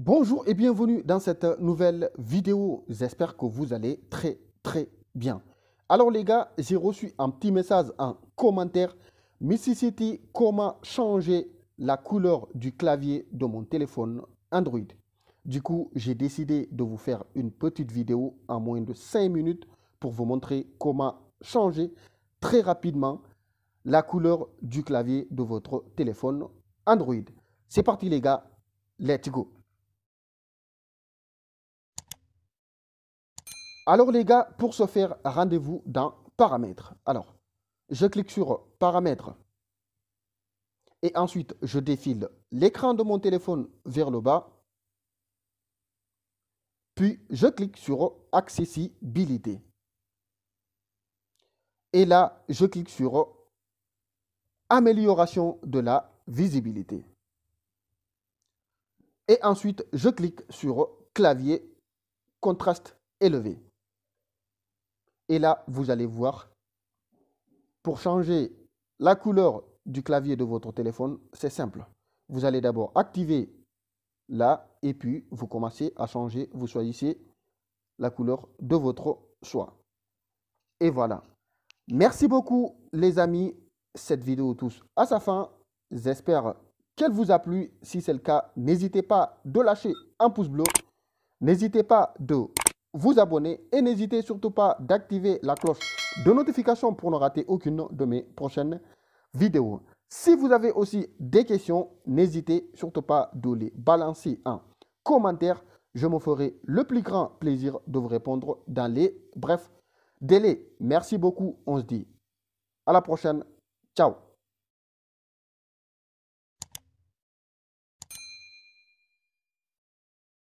Bonjour et bienvenue dans cette nouvelle vidéo. J'espère que vous allez très très bien. Alors les gars, j'ai reçu un petit message en commentaire. Mississippi, comment changer la couleur du clavier de mon téléphone Android Du coup, j'ai décidé de vous faire une petite vidéo en moins de 5 minutes pour vous montrer comment changer très rapidement la couleur du clavier de votre téléphone Android. C'est parti les gars, let's go Alors les gars, pour se faire, rendez-vous dans paramètres. Alors, je clique sur paramètres et ensuite je défile l'écran de mon téléphone vers le bas. Puis je clique sur accessibilité. Et là, je clique sur amélioration de la visibilité. Et ensuite, je clique sur clavier contraste élevé. Et là, vous allez voir, pour changer la couleur du clavier de votre téléphone, c'est simple. Vous allez d'abord activer là et puis vous commencez à changer. Vous choisissez la couleur de votre choix. Et voilà. Merci beaucoup les amis. Cette vidéo tous à sa fin. J'espère qu'elle vous a plu. Si c'est le cas, n'hésitez pas de lâcher un pouce bleu. N'hésitez pas de vous abonner et n'hésitez surtout pas d'activer la cloche de notification pour ne rater aucune de mes prochaines vidéos. Si vous avez aussi des questions, n'hésitez surtout pas de les balancer en commentaire. Je me ferai le plus grand plaisir de vous répondre dans les brefs délais. Merci beaucoup, on se dit à la prochaine. Ciao